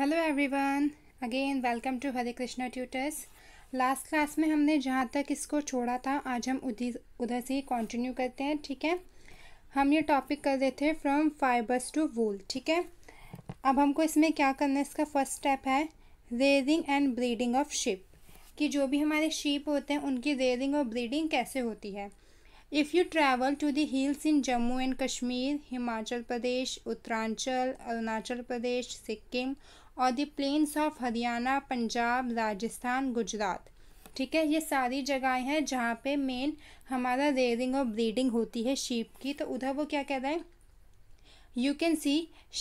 Hello everyone again welcome to Hare Krishna tutors last class में हमने जहाँ तक इसको छोड़ा था आज हम उधी उधर से ही कॉन्टिन्यू करते हैं ठीक है हम ये टॉपिक कर रहे थे फ्रॉम फाइबर्स टू वूल ठीक है अब हमको इसमें क्या करना है इसका फर्स्ट स्टेप है rearing and breeding of sheep कि जो भी हमारे शिप होते हैं उनकी रेयरिंग और ब्रीडिंग कैसे होती है if you travel to the hills in Jammu and Kashmir Himachal Pradesh Uttaranchal Arunachal Pradesh Sikkim और the plains of Haryana Punjab Rajasthan Gujarat ठीक है ये सारी जगहें हैं जहाँ पे मेन हमारा रेयरिंग और ब्रीडिंग होती है शीप की तो उधर वो क्या कह रहे हैं you can see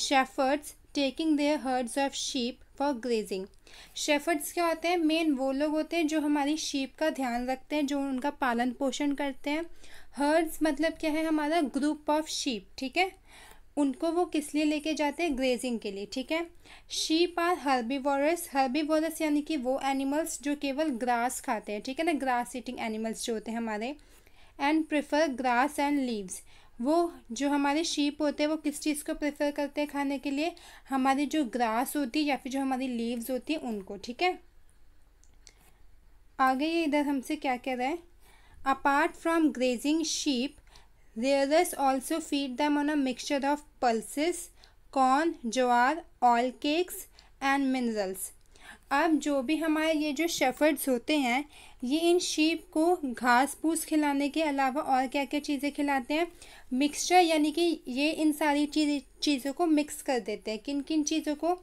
shepherds taking their herds of sheep for grazing shepherds क्या होते हैं मेन वो लोग होते हैं जो हमारी शीप का ध्यान रखते हैं जो उनका पालन पोषण करते हैं हर्ड्स मतलब क्या है हमारा ग्रुप ऑफ शीप ठीक है उनको वो किस लिए लेके जाते हैं ग्रेजिंग के लिए ठीक है शीप आर हर्बी हर्बी वॉरस यानी कि वो एनिमल्स जो केवल ग्रास खाते हैं ठीक है ना ग्रास सीटिंग एनिमल्स जो होते हैं हमारे and prefer grass and leaves वो जो हमारे शीप होते हैं वो किस चीज़ को प्रेफर करते हैं खाने के लिए हमारी जो ग्रास होती है या फिर जो हमारी लीव्स होती है उनको ठीक है आगे ये इधर हमसे क्या कह रहा है apart from grazing sheep The others also feed them on a mixture of pulses, corn, jowar, oil cakes and minerals अब जो भी हमारे ये जो शेफर्ड्स होते हैं ये इन शीप को घास फूस खिलाने के अलावा और क्या क्या चीज़ें खिलाते हैं मिक्सचर यानी कि ये इन सारी चीज़ चीज़ों को मिक्स कर देते हैं किन किन चीज़ों को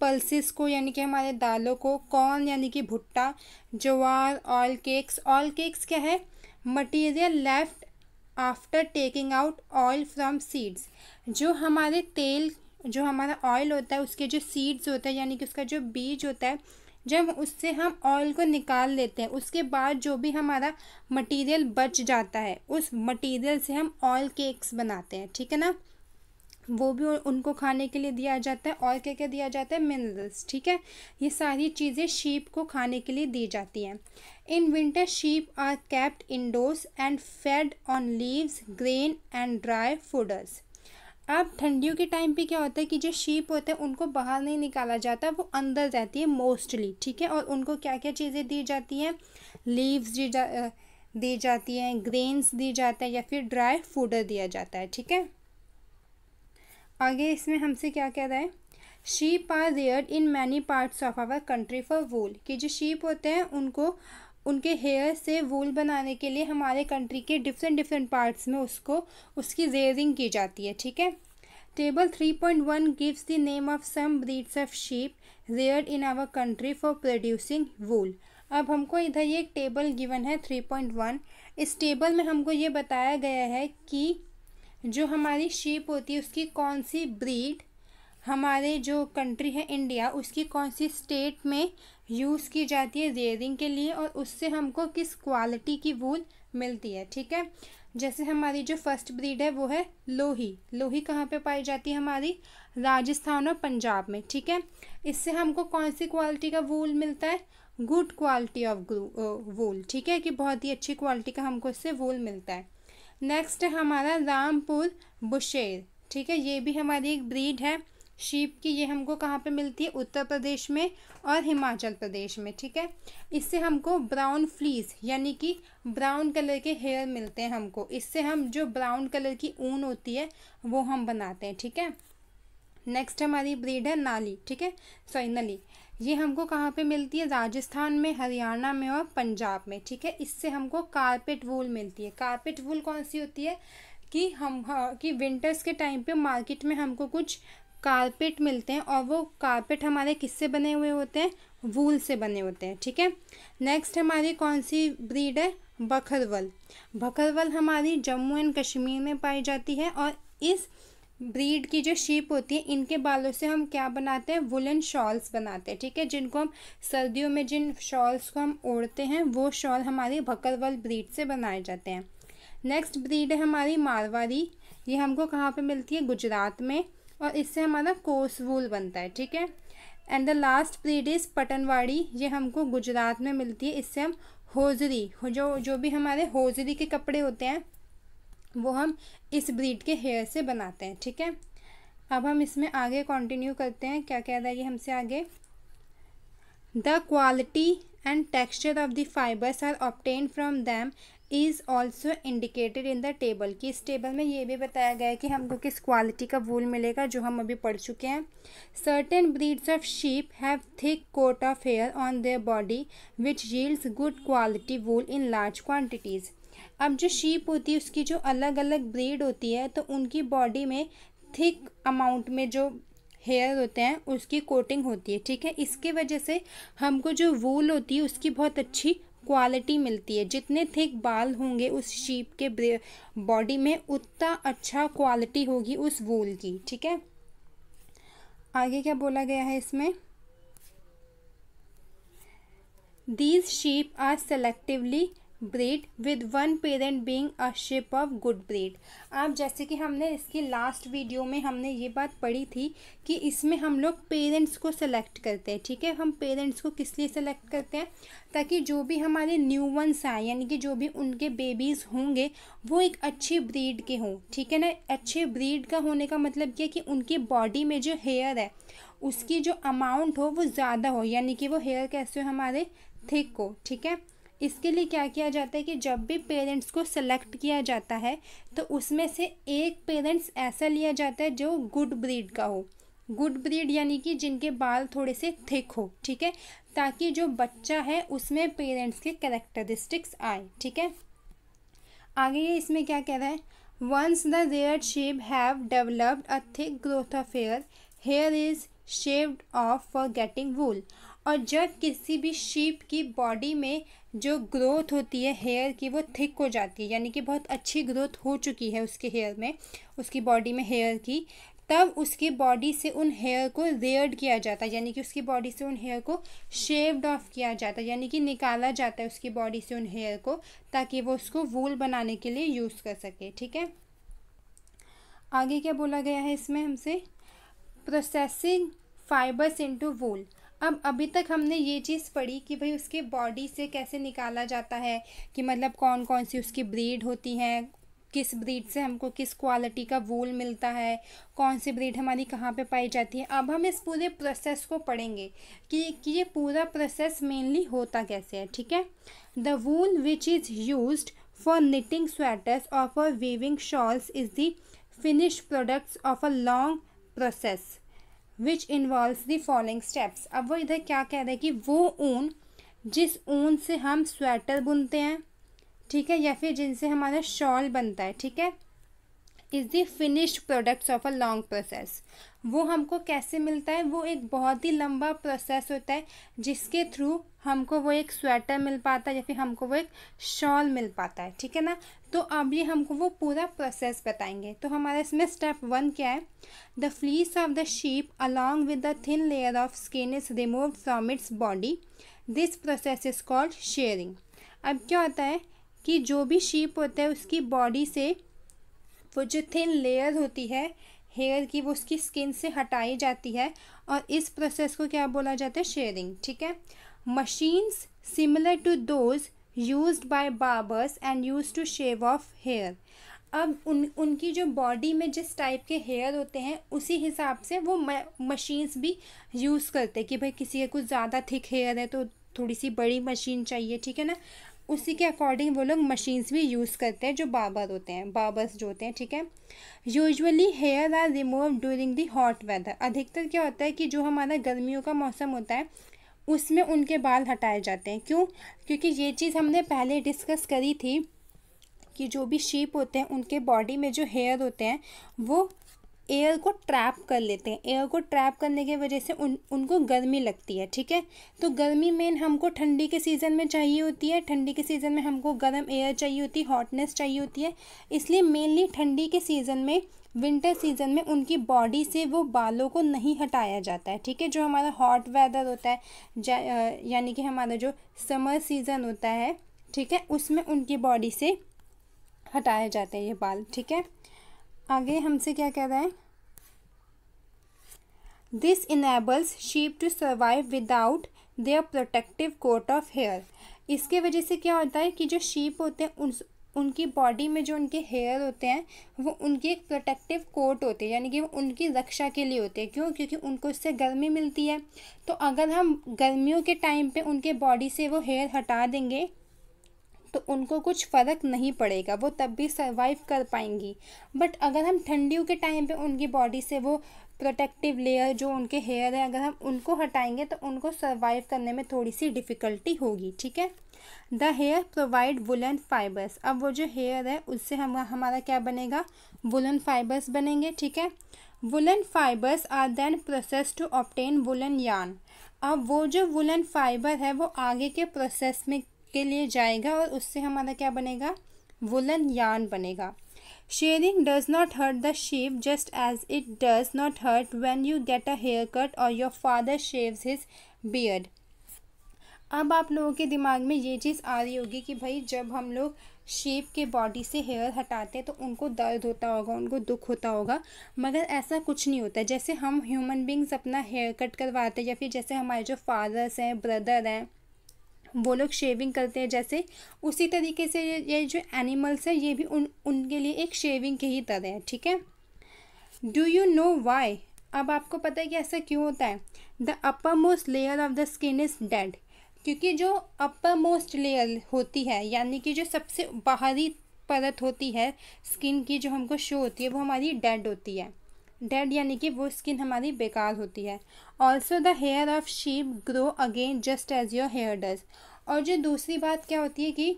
पल्सिस को यानी कि हमारे दालों को कॉर्न यानी कि भुट्टा जवार ऑयल केक्स ऑयल केक्स क्या है material left after taking out oil from seeds जो हमारे तेल जो हमारा ऑयल होता है उसके जो सीड्स होते हैं यानी कि उसका जो बीज होता है जब उससे हम ऑयल को निकाल लेते हैं उसके बाद जो भी हमारा मटेरियल बच जाता है उस मटेरियल से हम ऑयल केक्स बनाते हैं ठीक है ना वो भी उनको खाने के लिए दिया जाता है और क्या क्या दिया जाता है मिनरल्स ठीक है ये सारी चीज़ें शीप को खाने के लिए दी जाती हैं In winter, sheep are kept indoors and fed on leaves, grain and dry fooders. अब ठंडियों के टाइम पे क्या होता है कि जो शीप होते हैं उनको बाहर नहीं निकाला जाता वो अंदर रहती है मोस्टली ठीक है और उनको क्या क्या चीज़ें दी जाती हैं लीव्स दी जा दी जाती हैं ग्रेन्स दी जाते हैं या फिर ड्राई फूडर दिया जाता है ठीक है आगे इसमें हमसे क्या कह रहा है sheep are rear in many parts of our country for wool कि जो शीप होते हैं उनको उनके हेयर से वूल बनाने के लिए हमारे कंट्री के डिफरेंट डिफरेंट पार्ट्स में उसको उसकी रेयरिंग की जाती है ठीक है table three point one gives the name of some breeds of sheep rear in our country for producing wool अब हमको इधर ये एक टेबल गिवन है थ्री पॉइंट वन इस टेबल में हमको ये बताया गया है कि जो हमारी शीप होती है उसकी कौन सी ब्रीड हमारे जो कंट्री है इंडिया उसकी कौन सी स्टेट में यूज़ की जाती है रेयरिंग के लिए और उससे हमको किस क्वालिटी की वूल मिलती है ठीक है जैसे हमारी जो फर्स्ट ब्रीड है वो है लोही लोही कहाँ पे पाई जाती है हमारी राजस्थान और पंजाब में ठीक है इससे हमको कौन सी क्वालिटी का वूल मिलता है गुड क्वालिटी ऑफ वूल ठीक है कि बहुत ही अच्छी क्वालिटी का हमको इससे वूल मिलता है नेक्स्ट है हमारा रामपुर बुशेर ठीक है ये भी हमारी एक ब्रीड है शीप की ये हमको कहाँ पे मिलती है उत्तर प्रदेश में और हिमाचल प्रदेश में ठीक है इससे हमको ब्राउन फ्लीस यानी कि ब्राउन कलर के हेयर मिलते हैं हमको इससे हम जो ब्राउन कलर की ऊन होती है वो हम बनाते हैं ठीक है नेक्स्ट हमारी ब्रीड है नाली ठीक है सॉरी नली ये हमको कहाँ पे मिलती है राजस्थान में हरियाणा में और पंजाब में ठीक है इससे हमको कारपेट वूल मिलती है कारपेट वूल कौन सी होती है कि हम हाँ, कि विंटर्स के टाइम पे मार्केट में हमको कुछ कारपेट मिलते हैं और वो कारपेट हमारे किससे बने हुए होते हैं वूल से बने होते हैं ठीक है नेक्स्ट हमारी कौन सी ब्रीड है बकरवल बकरवल हमारी जम्मू एंड कश्मीर में पाई जाती है और इस ब्रीड की जो शीप होती है इनके बालों से हम क्या बनाते हैं वुलन शॉल्स बनाते हैं ठीक है जिनको हम सर्दियों में जिन शॉल्स को हम ओढ़ते हैं वो शॉल हमारी भकरवल ब्रीड से बनाए जाते हैं नेक्स्ट ब्रीड है हमारी मारवाड़ी ये हमको कहाँ पे मिलती है गुजरात में और इससे हमारा कोस वूल बनता है ठीक है and the last breed is Patanwadi ये हमको गुजरात में मिलती है इससे हम होजरी जो जो भी हमारे होजरी के कपड़े होते हैं वो हम इस ब्रीड के हेयर से बनाते हैं ठीक है अब हम इसमें आगे कंटिन्यू करते हैं क्या कह रहा है ये हमसे आगे the quality and texture of the fibres are obtain from them is also indicated in the table कि इस टेबल में ये भी बताया गया है कि हमको किस क्वालिटी का वूल मिलेगा जो हम अभी पढ़ चुके हैं certain breeds of sheep have thick coat of hair on their body which yields good quality wool in large quantities अब जो शीप होती है उसकी जो अलग अलग ब्रीड होती है तो उनकी बॉडी में थिक अमाउंट में जो हेयर होते हैं उसकी कोटिंग होती है ठीक है इसके वजह से हमको जो वूल होती है उसकी बहुत अच्छी क्वालिटी मिलती है जितने थिक बाल होंगे उस शीप के बॉडी में उतना अच्छा क्वालिटी होगी उस वूल की ठीक है आगे क्या बोला गया है इसमें these sheep are selectively breed with one parent being a sheep of good breed अब जैसे कि हमने इसकी लास्ट वीडियो में हमने ये बात पढ़ी थी कि इसमें हम लोग पेरेंट्स को सेलेक्ट करते हैं ठीक है हम पेरेंट्स को किस लिए सेलेक्ट करते हैं ताकि जो भी हमारे न्यू वंस आए यानी कि जो भी उनके बेबीज़ होंगे वो एक अच्छी ब्रीड के हों ठीक है ना अच्छे ब्रीड का होने का मतलब क्या कि उनकी बॉडी में जो हेयर है उसकी जो अमाउंट हो वो ज़्यादा हो यानी कि वो हेयर कैसे हो हमारे थिक हो ठीक है इसके लिए क्या किया जाता है कि जब भी पेरेंट्स को सेलेक्ट किया जाता है तो उसमें से एक पेरेंट्स ऐसा लिया जाता है जो गुड ब्रीड का हो गुड ब्रीड यानी कि जिनके बाल थोड़े से थिक हो ठीक है ताकि जो बच्चा है उसमें पेरेंट्स के करेक्टरिस्टिक्स आए ठीक है आगे ये इसमें क्या कह रहा है once the rear sheep have developed a thick growth of hair hair is shaved off for getting wool और जब किसी भी शीप की बॉडी में जो ग्रोथ होती है हेयर की वो थिक हो जाती है यानी कि बहुत अच्छी ग्रोथ हो चुकी है उसके हेयर में उसकी बॉडी में हेयर की तब उसकी बॉडी से उन हेयर को रेयर्ड किया जाता है यानी कि उसकी बॉडी से उन हेयर को शेव्ड ऑफ किया जाता है यानी कि निकाला जाता है उसकी बॉडी से उन हेयर को ताकि वो उसको वूल बनाने के लिए यूज़ कर सके ठीक है आगे क्या बोला गया है इसमें हमसे प्रोसेसिंग फाइबर्स इनटू वूल अब अभी तक हमने ये चीज़ पढ़ी कि भाई उसके बॉडी से कैसे निकाला जाता है कि मतलब कौन कौन सी उसकी ब्रीड होती हैं किस ब्रीड से हमको किस क्वालिटी का वूल मिलता है कौन सी ब्रीड हमारी कहाँ पे पाई जाती है अब हम इस पूरे प्रोसेस को पढ़ेंगे कि कि ये पूरा प्रोसेस मेनली होता कैसे है ठीक है the wool which is use for knitting sweaters और for weaving shawls is the finish products of a long process which involve the following steps अब वो इधर क्या कह रहे हैं कि वो ऊन जिस ऊन से हम स्वेटर बुनते हैं ठीक है या फिर जिनसे हमारा शॉल बनता है ठीक है is the finished products of a long process वो हमको कैसे मिलता है वो एक बहुत ही लंबा प्रोसेस होता है जिसके थ्रू हमको वो एक स्वेटर मिल पाता है या फिर हमको वो एक शॉल मिल पाता है ठीक है ना तो अब ये हमको वो पूरा प्रोसेस बताएंगे तो हमारा इसमें स्टेप वन क्या है the fleece of the sheep along with the thin layer of skin is remove from its body this process is called shearing अब क्या होता है कि जो भी शीप होता है उसकी बॉडी से वो जो थिन लेयर होती है हेयर की वो उसकी स्किन से हटाई जाती है और इस प्रोसेस को क्या बोला जाता है शेयरिंग ठीक है machines similar to those use by barbers and use to shave off hair अब उन उनकी जो बॉडी में जिस टाइप के हेयर होते हैं उसी हिसाब से वो मशीन्स भी यूज़ करते हैं कि भाई किसी के कुछ ज़्यादा थिक हेयर है तो थोड़ी सी बड़ी मशीन चाहिए ठीक है ना उसी के अकॉर्डिंग वो लोग मशीन्स भी यूज़ करते हैं जो बाबर होते हैं बाबर्स जो होते हैं ठीक है usually hair are remove during the hot weather अधिकतर क्या होता है कि जो हमारा गर्मियों का मौसम होता है उसमें उनके बाल हटाए जाते हैं क्यों क्योंकि ये चीज़ हमने पहले डिस्कस करी थी कि जो भी शीप होते हैं उनके बॉडी में जो हेयर होते हैं वो एयर को ट्रैप कर लेते हैं एयर को ट्रैप करने की वजह से उन उनको गर्मी लगती है ठीक है तो गर्मी मेन हमको ठंडी के सीज़न में चाहिए होती है ठंडी के सीज़न में हमको गर्म एयर चाहिए होती है हॉटनेस चाहिए होती है इसलिए मेनली ठंडी के सीज़न में विंटर सीज़न में उनकी बॉडी से वो बालों को नहीं हटाया जाता है ठीक है जो हमारा हॉट वेदर होता है यानी कि हमारा जो समर सीज़न होता है ठीक है उसमें उनकी बॉडी से हटाए जाते हैं ये बाल ठीक है आगे हमसे क्या कह रहा है this enables sheep to survive without their protective coat of hair इसके वजह से क्या होता है कि जो शीप होते हैं उन उनकी बॉडी में जो उनके हेयर होते हैं वो उनकी एक प्रोटेक्टिव कोट होते हैं यानी कि वो उनकी रक्षा के लिए होते हैं क्यों क्योंकि उनको इससे गर्मी मिलती है तो अगर हम गर्मियों के टाइम पे उनके बॉडी से वो हेयर हटा देंगे तो उनको कुछ फ़र्क नहीं पड़ेगा वो तब भी सर्वाइव कर पाएंगी बट अगर हम ठंडियों के टाइम पे उनकी बॉडी से वो प्रोटेक्टिव लेयर जो उनके हेयर है अगर हम उनको हटाएंगे तो उनको सर्वाइव करने में थोड़ी सी डिफ़िकल्टी होगी ठीक है the hair provide woollen fibres अब वो जो हेयर है उससे हम हमारा क्या बनेगा वुलन फाइबर्स बनेंगे ठीक है woollen fibres are then process to obtain woollen yarn अब वो जो वुलन फाइबर है वो आगे के प्रोसेस में के लिए जाएगा और उससे हमारा क्या बनेगा वुलन यान बनेगा shearing does not hurt the sheep just as it does not hurt when you get a haircut और your father shaves his beard अब आप लोगों के दिमाग में ये चीज़ आ रही होगी कि भाई जब हम लोग शेप के बॉडी से हेयर हटाते हैं तो उनको दर्द होता होगा उनको दुख होता होगा मगर ऐसा कुछ नहीं होता जैसे हम ह्यूमन बींग्स अपना हेयर कट करवाते हैं या फिर जैसे हमारे जो फादर्स हैं ब्रदर हैं वो लोग शेविंग करते हैं जैसे उसी तरीके से ये, जो एनिमल्स हैं ये भी उन उनके लिए एक शेविंग की ही तरह है ठीक है डू यू नो वाई अब आपको पता है कि ऐसा क्यों होता है the uppermost layer of the skin is dead क्योंकि जो अपर मोस्ट लेयर होती है यानी कि जो सबसे बाहरी परत होती है स्किन की जो हमको शो होती है वो हमारी डेड होती है डेड यानी कि वो स्किन हमारी बेकार होती है also the hair of sheep grow again just as your hair does और जो दूसरी बात क्या होती है कि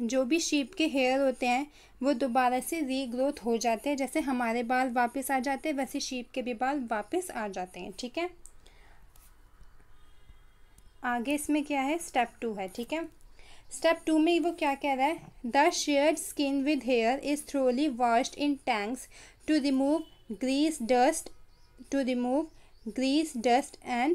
जो भी शीप के हेयर होते हैं वो दोबारा से रीग्रोथ हो जाते हैं जैसे हमारे बाल वापस आ जाते हैं वैसे शीप के भी बाल वापस आ जाते हैं ठीक है आगे इसमें क्या है स्टेप टू है ठीक है स्टेप टू में वो क्या कह रहा है the sheared skin with hair is thoroughly washed in tanks to remove grease dust to remove grease dust and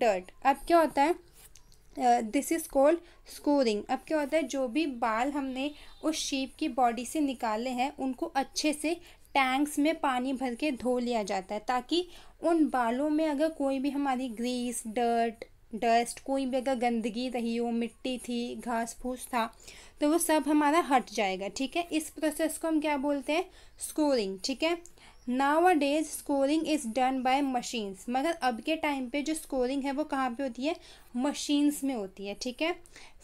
dirt अब क्या होता है दिस इज़ कॉल्ड स्कोरिंग अब क्या होता है जो भी बाल हमने उस शीप की बॉडी से निकाले हैं उनको अच्छे से टैंक्स में पानी भर के धो लिया जाता है ताकि उन बालों में अगर कोई भी हमारी ग्रीस डर्ट डस्ट कोई भी अगर गंदगी रही हो मिट्टी थी घास फूस था तो वो सब हमारा हट जाएगा ठीक है इस प्रोसेस को हम क्या बोलते हैं स्कोरिंग ठीक है nowadays scouring is done by machines मगर अब के टाइम पे जो स्कोरिंग है वो कहाँ पे होती है मशीन्स में होती है ठीक है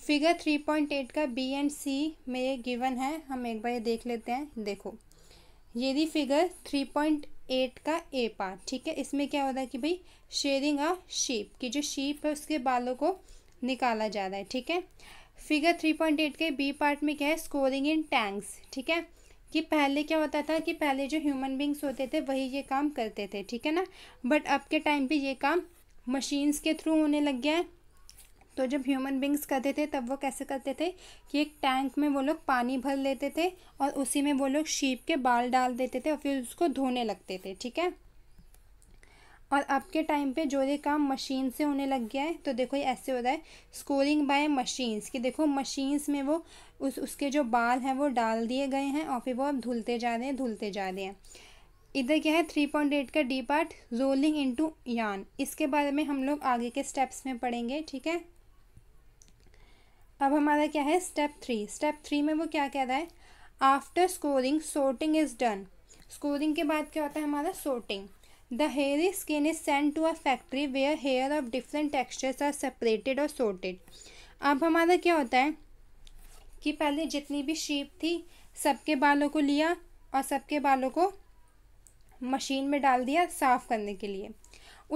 फिगर थ्री पॉइंट एट का बी एंड सी में गिवन है हम एक बार ये देख लेते हैं देखो ये the figure three point eight का ए पार्ट ठीक है इसमें क्या होता है कि भाई शेयरिंग आ शीप कि जो शीप है उसके बालों को निकाला जा रहा है ठीक है फिगर थ्री पॉइंट एट के बी पार्ट में क्या है स्कोरिंग इन टैंक्स ठीक है कि पहले क्या होता था कि पहले जो ह्यूमन बींग्स होते थे वही ये काम करते थे ठीक है ना बट अब के टाइम पर ये काम मशीन्स के थ्रू होने लग गया है तो जब ह्यूमन बींग्स करते थे तब वो कैसे करते थे कि एक टैंक में वो लोग पानी भर लेते थे और उसी में वो लोग शीप के बाल डाल देते थे और फिर उसको धोने लगते थे ठीक है और अब के टाइम पे जो ये काम मशीन से होने लग गया है तो देखो ये ऐसे हो रहा है स्कोरिंग बाय मशीन्स कि देखो मशीन्स में वो उस उसके जो बाल हैं वो डाल दिए गए हैं और फिर वो अब धुलते जा रहे हैं धुलते जा रहे हैं इधर क्या है थ्री पॉइंट एट का D part rolling into yarn इसके बारे में हम लोग आगे के स्टेप्स में पढ़ेंगे ठीक है अब हमारा क्या है स्टेप थ्री स्टेप थ्री में वो क्या कह रहा है after scouring sorting is done scouring के बाद क्या होता है हमारा sorting the hair skin is send to a factory where hair of different textures are separated और सोटेड अब हमारा क्या होता है कि पहले जितनी भी शीप थी सबके बालों को लिया और सबके बालों को मशीन में डाल दिया साफ़ करने के लिए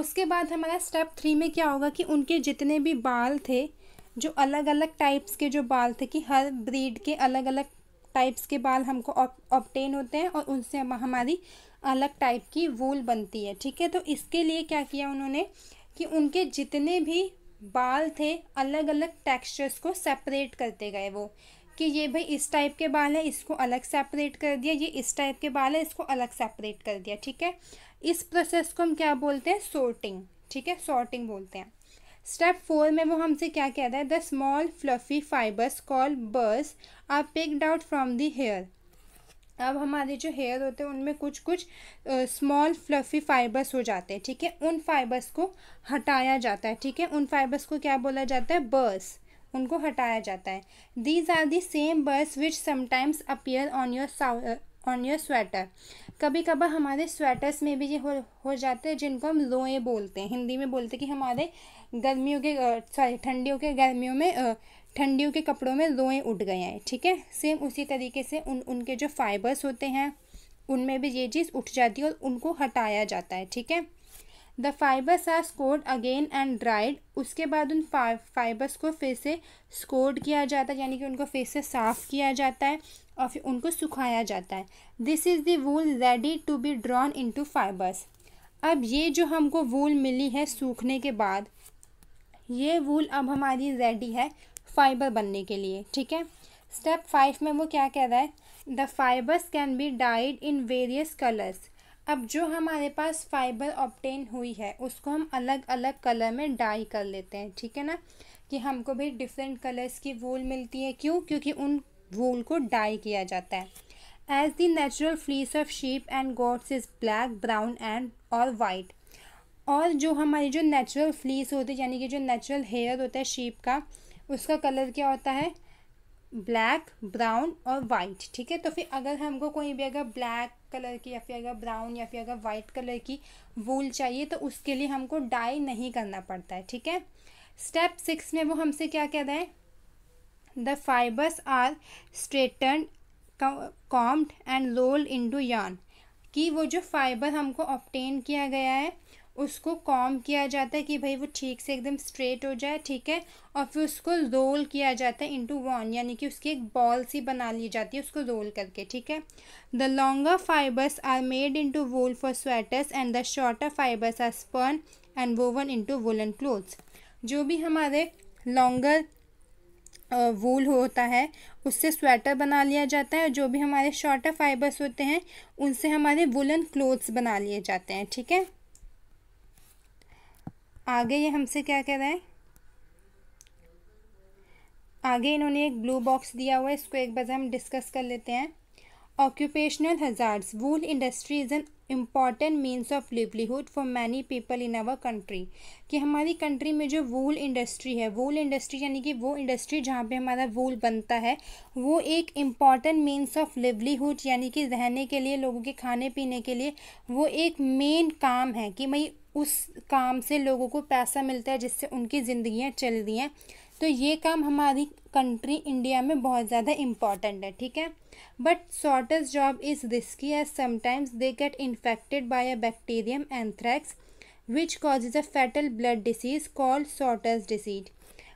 उसके बाद हमारा स्टेप थ्री में क्या होगा कि उनके जितने भी बाल थे जो अलग अलग टाइप्स के जो बाल थे कि हर ब्रीड के अलग अलग टाइप्स के बाल हमको ऑप्टेन होते हैं और उनसे हम हमारी अलग टाइप की वूल बनती है ठीक है तो इसके लिए क्या किया उन्होंने कि उनके जितने भी बाल थे अलग अलग टेक्सचर्स को सेपरेट करते गए वो कि ये भाई इस टाइप के बाल है इसको अलग सेपरेट कर दिया ये इस टाइप के बाल है इसको अलग सेपरेट कर दिया ठीक है इस प्रोसेस को हम क्या बोलते हैं सोर्टिंग ठीक है सॉर्टिंग बोलते हैं स्टेप फोर में वो हमसे क्या कह रहा है the small fluffy fibres call burrs are picked out from the hair अब हमारे जो हेयर होते हैं उनमें कुछ कुछ स्मॉल फ्लफी फाइबर्स हो जाते हैं ठीक है उन फाइबर्स को हटाया जाता है ठीक है उन फाइबर्स को क्या बोला जाता है बर्स उनको हटाया जाता है these are the same burrs which sometimes appear on your on your sweater कभी कभार हमारे स्वेटर्स में भी ये हो हो जाते हैं जिनको हम लोए बोलते हैं हिंदी में बोलते हैं कि हमारे गर्मियों के सॉरी ठंडियों के गर्मियों में ठंडियों के कपड़ों में लोएँ उठ गए हैं ठीक है सेम उसी तरीके से उन उनके जो फाइबर्स होते हैं उनमें भी ये चीज़ उठ जाती है और उनको हटाया जाता है ठीक है the fibres are scoured again and dried उसके बाद उन फाइबर्स को फिर से स्कोर्ड किया जाता है यानी कि उनको फिर से साफ़ किया जाता है और फिर उनको सुखाया जाता है this is the wool ready to be drawn into fibres अब ये जो हमको वूल मिली है सूखने के बाद ये वूल अब हमारी रेडी है फाइबर बनने के लिए ठीक है स्टेप फाइव में वो क्या कह रहा है the fibres can be dyed in various colours अब जो हमारे पास फाइबर ऑप्टेन हुई है उसको हम अलग अलग कलर में डाई कर लेते हैं ठीक है ना कि हमको भी डिफरेंट कलर्स की वूल मिलती है क्यों क्योंकि उन वूल को डाई किया जाता है as the natural fleece of sheep and goats is black brown and और वाइट और जो हमारी जो नेचुरल फ्लीस होती है यानी कि जो नेचुरल हेयर होता है शीप का उसका कलर क्या होता है ब्लैक ब्राउन और वाइट ठीक है तो फिर अगर हमको कोई भी अगर ब्लैक कलर की या फिर अगर ब्राउन या फिर अगर वाइट कलर की वूल चाहिए तो उसके लिए हमको डाई नहीं करना पड़ता है ठीक है स्टेप सिक्स में वो हमसे क्या कह रहे हैं The fibers are straightened, combed and rolled into yarn. कि वो जो फाइबर हमको ऑप्टेन किया गया है उसको कॉम किया जाता है कि भाई वो ठीक से एकदम स्ट्रेट हो जाए ठीक है और फिर उसको रोल किया जाता है इनटू वन यानी कि उसकी एक बॉल सी बना ली जाती है उसको रोल करके ठीक है the longer fibres are made into wool for sweaters and the shorter fibres are spun and woven into woollen clothes जो भी हमारे लॉन्गर वूल होता है उससे स्वेटर बना लिया जाता है जो भी हमारे शॉर्टर फाइबर्स होते हैं उनसे हमारे वुलन क्लोथ्स बना लिए जाते हैं ठीक है आगे ये हमसे क्या कह रहा है आगे इन्होंने एक ब्लू बॉक्स दिया हुआ है इसको एक बार हम डिस्कस कर लेते हैं occupational hazards. Wool industry is an important means of livelihood for many people in our country कि हमारी कंट्री में जो वूल इंडस्ट्री है वूल इंडस्ट्री यानी कि वो इंडस्ट्री जहाँ पर हमारा वूल बनता है वो एक इम्पॉर्टेंट मीन्स ऑफ लिवलीहुड यानी कि रहने के लिए लोगों के खाने पीने के लिए वो एक मेन काम है कि भाई उस काम से लोगों को पैसा मिलता है जिससे उनकी ज़िंदियाँ चल रही हैं तो ये काम हमारी कंट्री इंडिया में बहुत ज़्यादा इम्पॉर्टेंट है ठीक है but sorter's job is risky as sometimes they get infected by a bacterium anthrax which cause a fatal blood disease called sorter's disease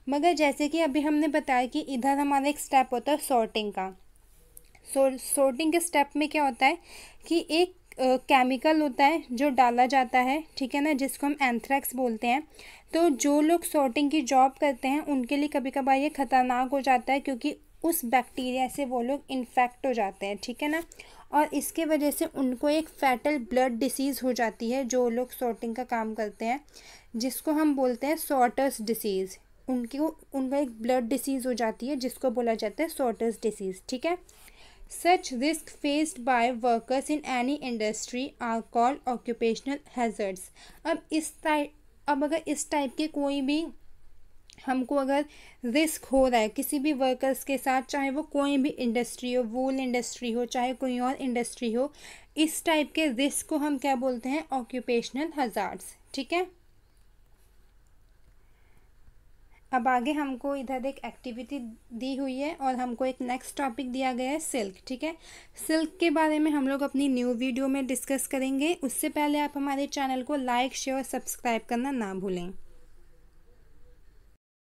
मगर जैसे कि अभी हमने बताया कि इधर हमारा एक स्टेप होता है सॉर्टिंग का सो सॉर्टिंग के स्टेप में क्या होता है कि एक केमिकल होता है जो डाला जाता है ठीक है ना जिसको हम एंथ्रैक्स बोलते हैं तो जो लोग सॉर्टिंग की जॉब करते हैं उनके लिए कभी कभार ये ख़तरनाक हो जाता है क्योंकि उस बैक्टीरिया से वो लोग इन्फेक्ट हो जाते हैं ठीक है ना और इसके वजह से उनको एक फैटल ब्लड डिसीज़ हो जाती है जो लोग सॉर्टिंग का काम करते हैं जिसको हम बोलते हैं सॉर्टर्स डिसीज़ उनको उनका एक ब्लड डिसीज़ हो जाती है जिसको बोला जाता है सॉर्टर्स डिसीज़ ठीक है Such risk faced by workers in any industry are called occupational hazards. अब इस टाइप अब अगर इस टाइप के कोई भी हमको अगर रिस्क हो रहा है किसी भी वर्कर्स के साथ चाहे वो कोई भी इंडस्ट्री हो वूल इंडस्ट्री हो चाहे कोई और इंडस्ट्री हो इस टाइप के रिस्क को हम क्या बोलते हैं ऑक्यूपेशनल हज़ार्ड्स ठीक है अब आगे हमको इधर एक एक्टिविटी दी हुई है और हमको एक नेक्स्ट टॉपिक दिया गया है सिल्क ठीक है सिल्क के बारे में हम लोग अपनी न्यू वीडियो में डिस्कस करेंगे उससे पहले आप हमारे चैनल को लाइक शेयर और सब्सक्राइब करना ना भूलें